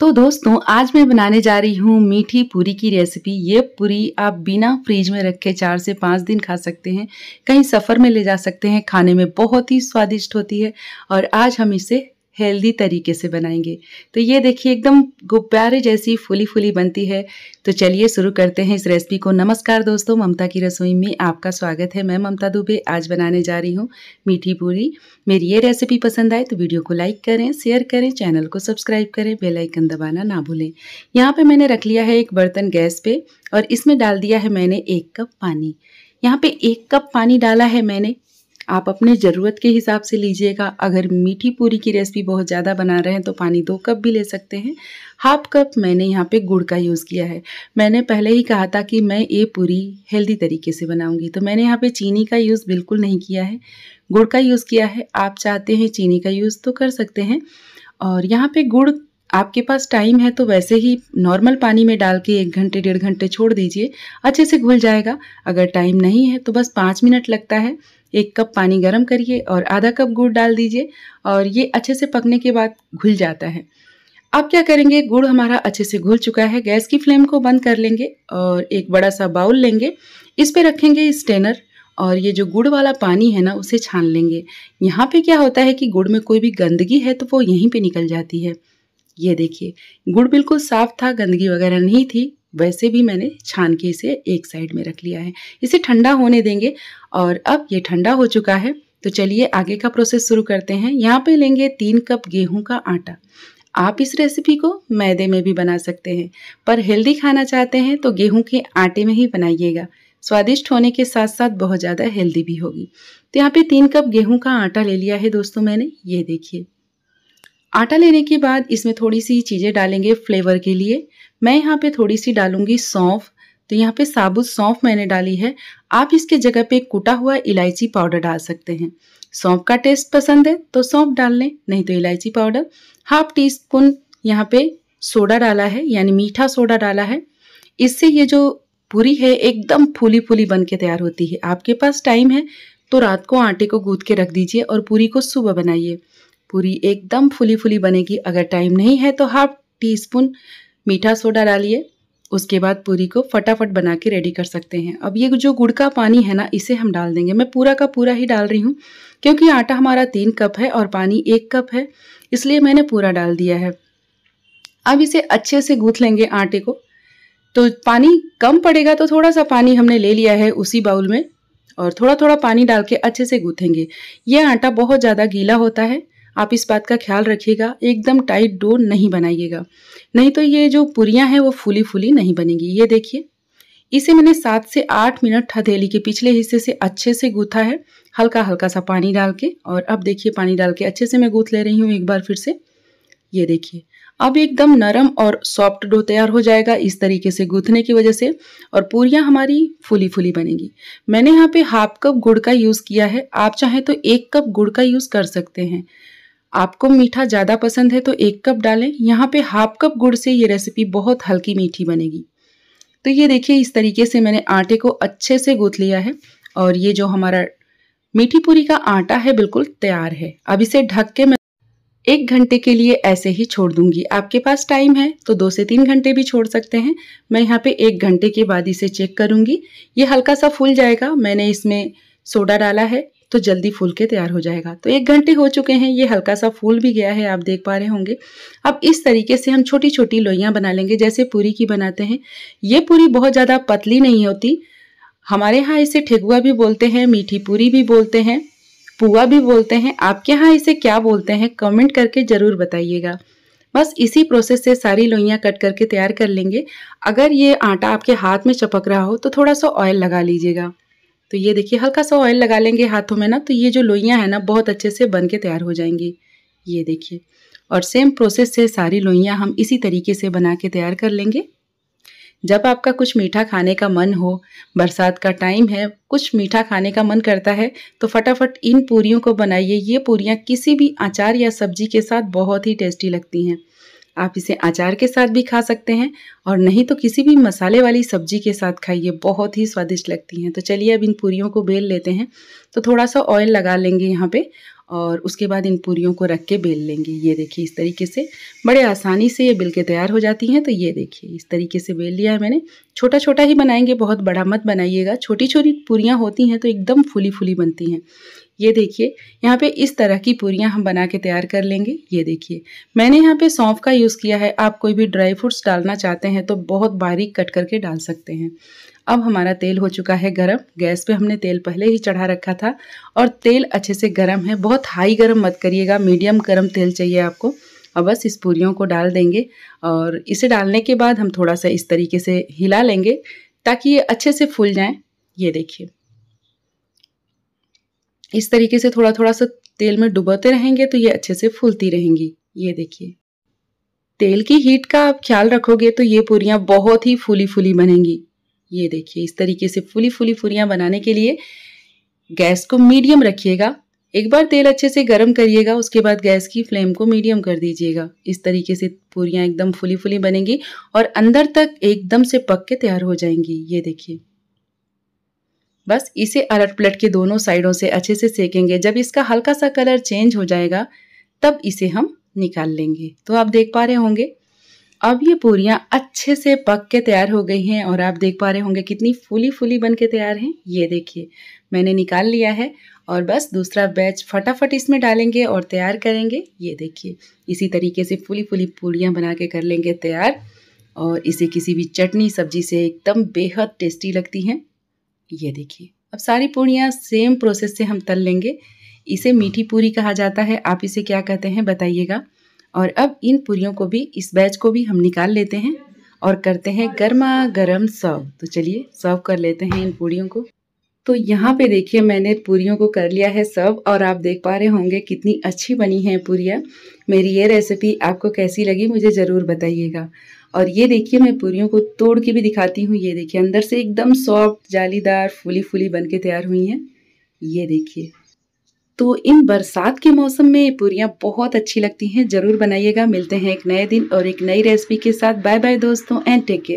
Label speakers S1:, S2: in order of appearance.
S1: तो दोस्तों आज मैं बनाने जा रही हूँ मीठी पूरी की रेसिपी ये पूरी आप बिना फ्रिज में रखे चार से पाँच दिन खा सकते हैं कहीं सफ़र में ले जा सकते हैं खाने में बहुत ही स्वादिष्ट होती है और आज हम इसे हेल्दी तरीके से बनाएंगे तो ये देखिए एकदम गुब्बारे जैसी फूली फूली बनती है तो चलिए शुरू करते हैं इस रेसिपी को नमस्कार दोस्तों ममता की रसोई में आपका स्वागत है मैं ममता दुबे आज बनाने जा रही हूँ मीठी पूरी मेरी ये रेसिपी पसंद आए तो वीडियो को लाइक करें शेयर करें चैनल को सब्सक्राइब करें बेलाइकन दबाना ना भूलें यहाँ पर मैंने रख लिया है एक बर्तन गैस पर और इसमें डाल दिया है मैंने एक कप पानी यहाँ पे एक कप पानी डाला है मैंने आप अपने ज़रूरत के हिसाब से लीजिएगा अगर मीठी पूरी की रेसिपी बहुत ज़्यादा बना रहे हैं तो पानी दो कप भी ले सकते हैं हाफ कप मैंने यहाँ पे गुड़ का यूज़ किया है मैंने पहले ही कहा था कि मैं ये पूरी हेल्दी तरीके से बनाऊंगी तो मैंने यहाँ पे चीनी का यूज़ बिल्कुल नहीं किया है गुड़ का यूज़ किया है आप चाहते हैं चीनी का यूज़ तो कर सकते हैं और यहाँ पे गुड़ आपके पास टाइम है तो वैसे ही नॉर्मल पानी में डाल के एक घंटे डेढ़ घंटे छोड़ दीजिए अच्छे से घुल जाएगा अगर टाइम नहीं है तो बस पाँच मिनट लगता है एक कप पानी गर्म करिए और आधा कप गुड़ डाल दीजिए और ये अच्छे से पकने के बाद घुल जाता है अब क्या करेंगे गुड़ हमारा अच्छे से घुल चुका है गैस की फ्लेम को बंद कर लेंगे और एक बड़ा सा बाउल लेंगे इस पर रखेंगे स्टेनर और ये जो गुड़ वाला पानी है ना उसे छान लेंगे यहाँ पे क्या होता है कि गुड़ में कोई भी गंदगी है तो वो यहीं पे निकल जाती है ये देखिए गुड़ बिल्कुल साफ था गंदगी वगैरह नहीं थी वैसे भी मैंने छान के इसे एक साइड में रख लिया है इसे ठंडा होने देंगे और अब ये ठंडा हो चुका है तो चलिए आगे का प्रोसेस शुरू करते हैं यहाँ पे लेंगे तीन कप गेहूं का आटा आप इस रेसिपी को मैदे में भी बना सकते हैं पर हेल्दी खाना चाहते हैं तो गेहूं के आटे में ही बनाइएगा स्वादिष्ट होने के साथ साथ बहुत ज़्यादा हेल्दी भी होगी तो यहाँ पे तीन कप गेहूं का आटा ले लिया है दोस्तों मैंने ये देखिए आटा लेने के बाद इसमें थोड़ी सी चीज़ें डालेंगे फ्लेवर के लिए मैं यहाँ पे थोड़ी सी डालूंगी सौंफ तो यहाँ पे साबुत सौंफ मैंने डाली है आप इसके जगह पे कुटा हुआ इलायची पाउडर डाल सकते हैं सौंफ का टेस्ट पसंद है तो सौंफ डाल लें नहीं तो इलायची पाउडर हाफ टी स्पून यहाँ पे सोडा डाला है यानी मीठा सोडा डाला है इससे ये जो पूरी है एकदम फूली फूली बन के तैयार होती है आपके पास टाइम है तो रात को आटे को गूंद के रख दीजिए और पूरी को सुबह बनाइए पूरी एकदम फुली फुली बनेगी अगर टाइम नहीं है तो हाफ टी स्पून मीठा सोडा डालिए उसके बाद पूरी को फटाफट बना के रेडी कर सकते हैं अब ये जो गुड़ का पानी है ना इसे हम डाल देंगे मैं पूरा का पूरा ही डाल रही हूँ क्योंकि आटा हमारा तीन कप है और पानी एक कप है इसलिए मैंने पूरा डाल दिया है अब इसे अच्छे से गूँथ लेंगे आटे को तो पानी कम पड़ेगा तो थोड़ा सा पानी हमने ले लिया है उसी बाउल में और थोड़ा थोड़ा पानी डाल के अच्छे से गूँथेंगे यह आटा बहुत ज़्यादा गीला होता है आप इस बात का ख्याल रखिएगा एकदम टाइट डो नहीं बनाइएगा नहीं तो ये जो पूरियाँ हैं वो फूली फूली नहीं बनेंगी ये देखिए इसे मैंने सात से आठ मिनट हथेली के पिछले हिस्से से अच्छे से गूथा है हल्का हल्का सा पानी डाल के और अब देखिए पानी डाल के अच्छे से मैं गूथ ले रही हूँ एक बार फिर से ये देखिए अब एकदम नरम और सॉफ्ट डो तैयार हो जाएगा इस तरीके से गूथने की वजह से और पूरियाँ हमारी फूली फूली बनेगी मैंने यहाँ पे हाफ कप गुड़ का यूज़ किया है आप चाहें तो एक कप गुड़ का यूज़ कर सकते हैं आपको मीठा ज़्यादा पसंद है तो एक कप डालें यहाँ पे हाफ कप गुड़ से ये रेसिपी बहुत हल्की मीठी बनेगी तो ये देखिए इस तरीके से मैंने आटे को अच्छे से गूँथ लिया है और ये जो हमारा मीठी पूरी का आटा है बिल्कुल तैयार है अब इसे ढक के मैं एक घंटे के लिए ऐसे ही छोड़ दूंगी आपके पास टाइम है तो दो से तीन घंटे भी छोड़ सकते हैं मैं यहाँ पे एक घंटे के बाद इसे चेक करूँगी ये हल्का सा फूल जाएगा मैंने इसमें सोडा डाला है तो जल्दी फूल के तैयार हो जाएगा तो एक घंटे हो चुके हैं ये हल्का सा फूल भी गया है आप देख पा रहे होंगे अब इस तरीके से हम छोटी छोटी लोइयाँ बना लेंगे जैसे पूरी की बनाते हैं ये पूरी बहुत ज़्यादा पतली नहीं होती हमारे यहाँ इसे ठेगुआ भी बोलते हैं मीठी पूरी भी बोलते हैं पुआ भी बोलते हैं आपके यहाँ इसे क्या बोलते हैं कमेंट करके ज़रूर बताइएगा बस इसी प्रोसेस से सारी लोइयाँ कट करके तैयार कर लेंगे अगर ये आटा आपके हाथ में चपक रहा हो तो थोड़ा सा ऑयल लगा लीजिएगा तो ये देखिए हल्का सा ऑयल लगा लेंगे हाथों में ना तो ये जो लोइयाँ हैं ना बहुत अच्छे से बन के तैयार हो जाएंगी ये देखिए और सेम प्रोसेस से सारी लोइयाँ हम इसी तरीके से बना के तैयार कर लेंगे जब आपका कुछ मीठा खाने का मन हो बरसात का टाइम है कुछ मीठा खाने का मन करता है तो फटाफट इन पूरियों को बनाइए ये पूरियाँ किसी भी अचार या सब्जी के साथ बहुत ही टेस्टी लगती हैं आप इसे अचार के साथ भी खा सकते हैं और नहीं तो किसी भी मसाले वाली सब्जी के साथ खाइए बहुत ही स्वादिष्ट लगती हैं तो चलिए अब इन पूरियों को बेल लेते हैं तो थोड़ा सा ऑयल लगा लेंगे यहाँ पे और उसके बाद इन पूरियों को रख के बेल लेंगे ये देखिए इस तरीके से बड़े आसानी से ये बिल के तैयार हो जाती हैं तो ये देखिए इस तरीके से बेल लिया है मैंने छोटा छोटा ही बनाएंगे बहुत बड़ा मत बनाइएगा छोटी छोटी पूरियाँ होती हैं तो एकदम फूली फूली बनती हैं ये देखिए यहाँ पे इस तरह की पूरियाँ हम बना के तैयार कर लेंगे ये देखिए मैंने यहाँ पे सौंफ का यूज़ किया है आप कोई भी ड्राई फ्रूट्स डालना चाहते हैं तो बहुत बारीक कट करके डाल सकते हैं अब हमारा तेल हो चुका है गरम गैस पे हमने तेल पहले ही चढ़ा रखा था और तेल अच्छे से गर्म है बहुत हाई गर्म मत करिएगा मीडियम गर्म तेल चाहिए आपको और बस इस पूरियों को डाल देंगे और इसे डालने के बाद हम थोड़ा सा इस तरीके से हिला लेंगे ताकि ये अच्छे से फूल जाएँ ये देखिए इस तरीके से थोड़ा थोड़ा सा तेल में डुबाते रहेंगे तो ये अच्छे से फूलती रहेंगी ये देखिए तेल की हीट का आप ख्याल रखोगे तो ये पूरियाँ बहुत ही फूली फूली बनेंगी ये देखिए इस तरीके से फूली फूली पूरियाँ बनाने के लिए गैस को मीडियम रखिएगा एक बार तेल अच्छे से गर्म करिएगा उसके बाद गैस की फ्लेम को मीडियम कर दीजिएगा इस तरीके से पूरियाँ एकदम फूली फूली बनेंगी और अंदर तक एकदम से पक के तैयार हो जाएंगी ये देखिए बस इसे अलट पलट के दोनों साइडों से अच्छे से सेकेंगे जब इसका हल्का सा कलर चेंज हो जाएगा तब इसे हम निकाल लेंगे तो आप देख पा रहे होंगे अब ये पूरियाँ अच्छे से पक के तैयार हो गई हैं और आप देख पा रहे होंगे कितनी फूली फूली बन के तैयार हैं ये देखिए मैंने निकाल लिया है और बस दूसरा बैच फटाफट इसमें डालेंगे और तैयार करेंगे ये देखिए इसी तरीके से फूली फूली पूरियाँ बना के कर लेंगे तैयार और इसे किसी भी चटनी सब्जी से एकदम बेहद टेस्टी लगती हैं ये देखिए अब सारी पूड़ियाँ सेम प्रोसेस से हम तल लेंगे इसे मीठी पूरी कहा जाता है आप इसे क्या कहते हैं बताइएगा और अब इन पूरियों को भी इस बैच को भी हम निकाल लेते हैं और करते हैं गर्मा गर्म सर्व तो चलिए सर्व कर लेते हैं इन पूड़ियों को तो यहाँ पे देखिए मैंने पूरियों को कर लिया है सर्व और आप देख पा रहे होंगे कितनी अच्छी बनी है पूरियाँ मेरी ये रेसिपी आपको कैसी लगी मुझे ज़रूर बताइएगा और ये देखिए मैं पूरियों को तोड़ के भी दिखाती हूँ ये देखिए अंदर से एकदम सॉफ्ट जालीदार फूली फूली बन के तैयार हुई हैं ये देखिए तो इन बरसात के मौसम में पूरियाँ बहुत अच्छी लगती हैं ज़रूर बनाइएगा मिलते हैं एक नए दिन और एक नई रेसिपी के साथ बाय बाय दोस्तों एंड टेक केयर